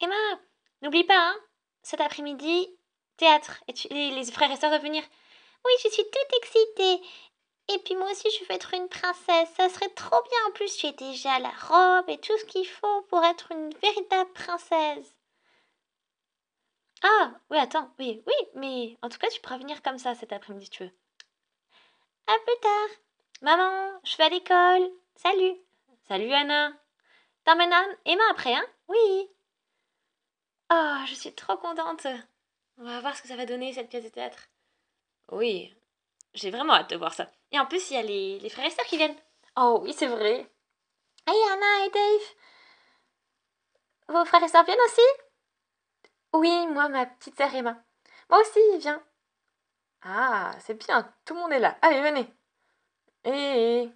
Emma, n'oublie pas, hein, cet après-midi, théâtre, et, les frères et sœurs doivent venir. Oui, je suis toute excitée. Et puis moi aussi, je veux être une princesse. Ça serait trop bien. En plus, j'ai déjà la robe et tout ce qu'il faut pour être une véritable princesse. Ah, oui, attends, oui, oui, mais en tout cas, tu pourras venir comme ça cet après-midi si tu veux. À plus tard. Maman, je vais à l'école. Salut. Salut, Anna. T'emmènes Emma après, hein Oui. Oh, je suis trop contente On va voir ce que ça va donner cette pièce de théâtre. Oui, j'ai vraiment hâte de voir ça. Et en plus, il y a les, frères et sœurs qui viennent. Oh oui, c'est vrai. Hey Anna et Dave Vos frères et sœurs viennent aussi Oui, moi, ma petite sœur Emma. Moi aussi, viens vient. Ah, c'est bien, tout le monde est là. Allez, venez. Et... Eh, eh, eh.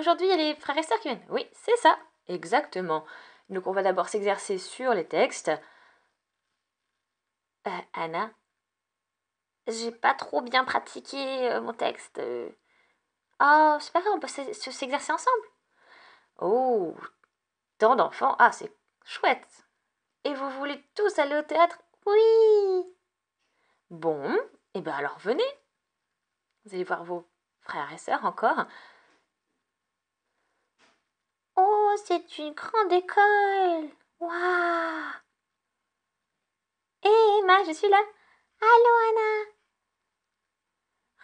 Aujourd'hui, il y a les frères et sœurs qui viennent. Oui, c'est ça. Exactement. Donc on va d'abord s'exercer sur les textes. Euh, Anna J'ai pas trop bien pratiqué euh, mon texte. Oh, c'est pas grave, on peut s'exercer ensemble. Oh, tant d'enfants. Ah, c'est chouette. Et vous voulez tous aller au théâtre Oui Bon, et eh ben alors venez. Vous allez voir vos frères et sœurs encore c'est une grande école Waouh Hé Emma, je suis là Allô Anna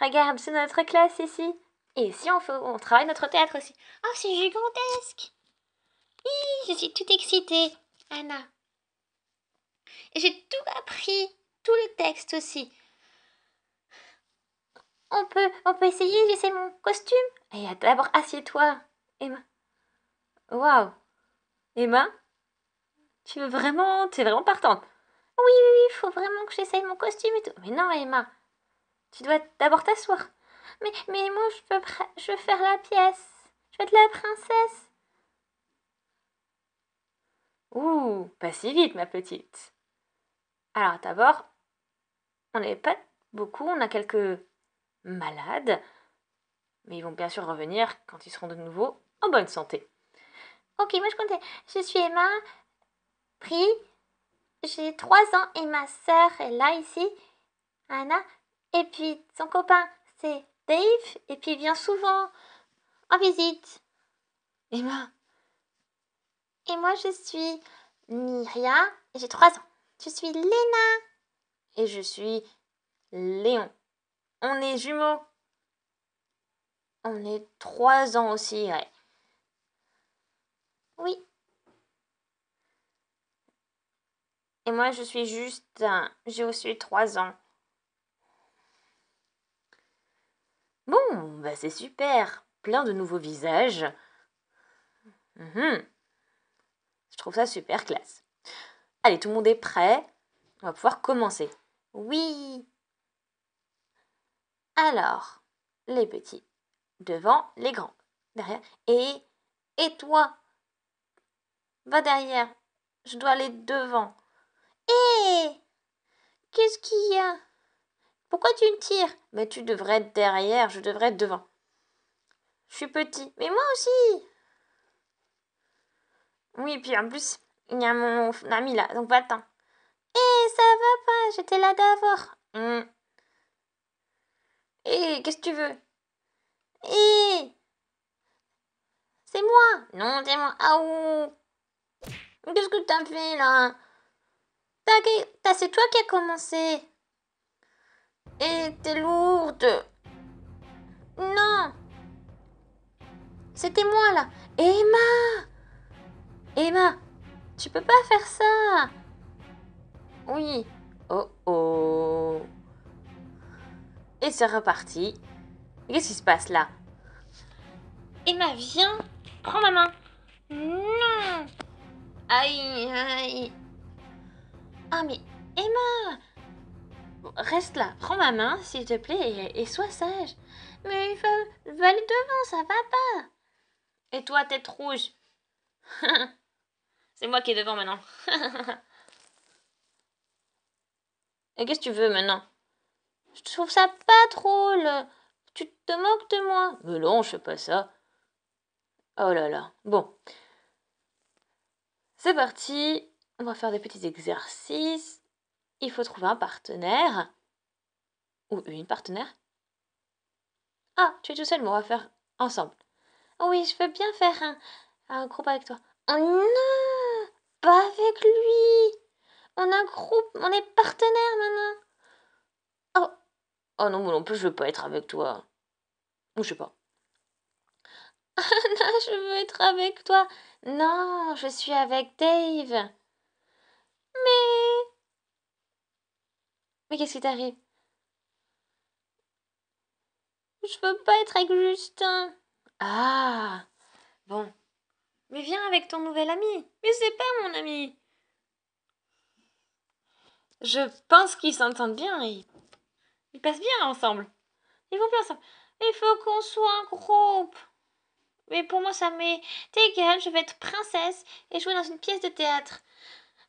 Regarde, c'est notre classe ici. Et ici, on, travaille notre théâtre aussi. Oh, c'est gigantesque oui, Je suis toute excitée, Anna. Et j'ai tout appris, tout le texte aussi. On peut, on peut essayer, j'essaie mon costume. Et d'abord, assieds-toi, Emma. Waouh Emma Tu veux vraiment es vraiment partante Oui, oui, il faut vraiment que j'essaye mon costume et tout. Mais non, Emma Tu dois d'abord t'asseoir. Mais, mais moi, je veux, je faire la pièce. Je veux être la princesse. Ouh, pas si vite, ma petite. Alors, d'abord, on n'est pas beaucoup, on a quelques malades, mais ils vont bien sûr revenir quand ils seront de nouveau en bonne santé. Ok, moi je comptais. Je suis Emma, Pri, j'ai 3 ans et ma sœur est là ici, Anna. Et puis son copain c'est Dave et puis il vient souvent en visite. Emma. Et moi je suis Myria et j'ai 3 ans. Je suis Léna. Et je suis Léon. On est jumeaux. On est 3 ans aussi, ouais. Oui. Et moi, je suis juste... J'ai aussi 3 ans. Bon, bah c'est super. Plein de nouveaux visages. Mhm. Je trouve ça super classe. Allez, tout le monde est prêt. On va pouvoir commencer. Oui. Alors, les petits devant les grands derrière. Et, et toi Va derrière. Je dois aller devant. Hé Qu'est-ce qu'il y a Pourquoi tu me tires Mais tu devrais être derrière, je devrais être devant. Je suis petit, mais moi aussi Oui, puis en plus, il y a mon ami là, donc va-t'en. Hé, ça va pas, j'étais là d'abord. Eh, qu'est-ce que tu veux Hé C'est moi Non, c'est moi. Ah Qu'est-ce que t'as fait là C'est toi qui as commencé. Et t'es lourde. Non. C'était moi là. Emma Emma, tu peux pas faire ça. Oui. Oh oh. Et c'est reparti. Qu'est-ce qui se passe là Emma, viens. Prends ma main. Non. Aïe, aïe. Ah, mais Emma Reste là, prends ma main, s'il te plaît, et, sois sage. Mais il faut, aller devant, ça va pas. Et toi, tête rouge. C'est moi qui est devant maintenant. et qu'est-ce que tu veux maintenant Je trouve ça pas drôle. Tu te moques de moi Mais non, je fais pas ça. Oh là là. Bon. C'est parti, on va faire des petits exercices. Il faut trouver un partenaire ou une partenaire. Ah, tu es tout seul, mais on va faire ensemble. oui, je veux bien faire un, groupe avec toi. Oh non, pas avec lui. On a un groupe, on est partenaire maintenant. Oh, oh non, mais non plus, je veux pas être avec toi. Ou je sais pas. Anna, je veux être avec toi. Non, je suis avec Dave. Mais. Mais qu'est-ce qui t'arrive Je veux pas être avec Justin. Ah Bon. Mais viens avec ton nouvel ami. Mais c'est pas mon ami. Je pense qu'ils s'entendent bien. Ils... ils passent bien ensemble. Ils vont bien ensemble. Il faut qu'on soit un groupe. Mais pour moi, ça m'est égal, je vais être princesse et jouer dans une pièce de théâtre.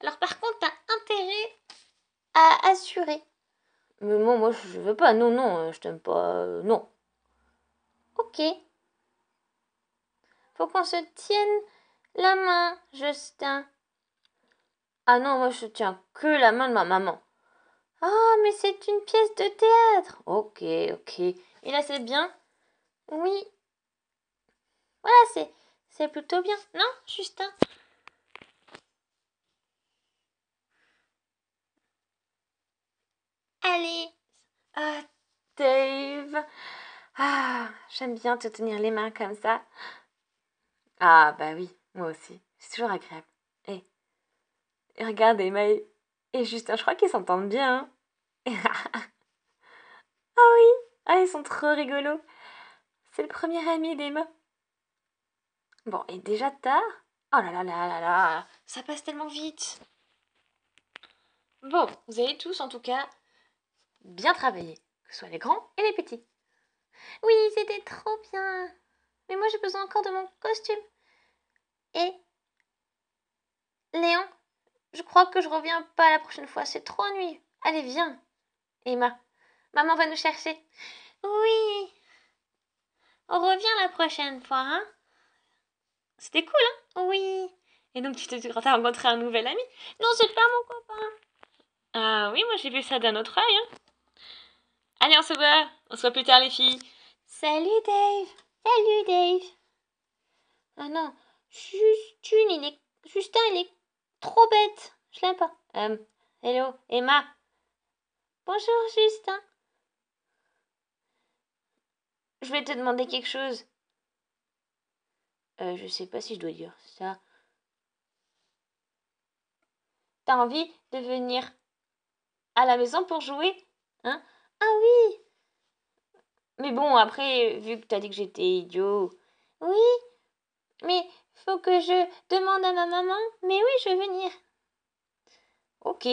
Alors par contre, t'as intérêt à assurer. Mais moi, moi, je veux pas. Non, non, je t'aime pas. Euh, non. Ok. Faut qu'on se tienne la main, Justin. Ah non, moi, je tiens que la main de ma maman. Ah, mais c'est une pièce de théâtre. Ok, ok. Et là, c'est bien Oui, voilà, c'est, plutôt bien, non, Justin Allez Ah, Dave ah, j'aime bien te tenir les mains comme ça. Ah, bah oui, moi aussi. C'est toujours agréable. Et, eh, regarde Emma et, Justin, je crois qu'ils s'entendent bien. Hein. ah oui, ah, ils sont trop rigolos. C'est le premier ami d'Emma. Bon, et déjà tard Oh là là là là là, ça passe tellement vite. Bon, vous avez tous en tout cas bien travaillé, que ce soit les grands et les petits. Oui, c'était trop bien. Mais moi j'ai besoin encore de mon costume. Et Léon, je crois que je reviens pas la prochaine fois, c'est trop nuit Allez, viens. Emma, maman va nous chercher. Oui. On revient la prochaine fois, hein c'était cool, hein Oui. Et donc tu te t'es rencontré un nouvel ami Non, c'est pas mon copain. Ah oui, moi j'ai vu ça d'un autre œil. Hein. Allez, on se voit. On se voit plus tard, les filles. Salut, Dave. Salut, Dave. Ah non, Justine, il est... Justin, il est trop bête. Je l'aime pas. Euh, hello, Emma. Bonjour, Justin. Je vais te demander quelque chose. Euh, je sais pas si je dois dire ça. T'as envie de venir à la maison pour jouer Hein Ah oui Mais bon, après, vu que t'as dit que j'étais idiot. Oui Mais faut que je demande à ma maman. Mais oui, je vais venir. Ok.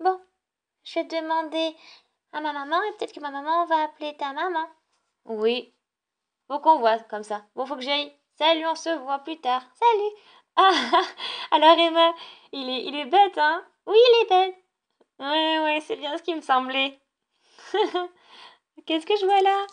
Bon, je vais demander à ma maman et peut-être que ma maman va appeler ta maman. Oui, faut qu'on voit comme ça. Bon, faut que j'aille. Salut, on se voit plus tard. Salut. Ah, ah, ah. alors Emma, il est, il est bête, hein Oui, il est bête. Ouais, ouais, c'est bien ce qui me semblait. Qu'est-ce que je vois là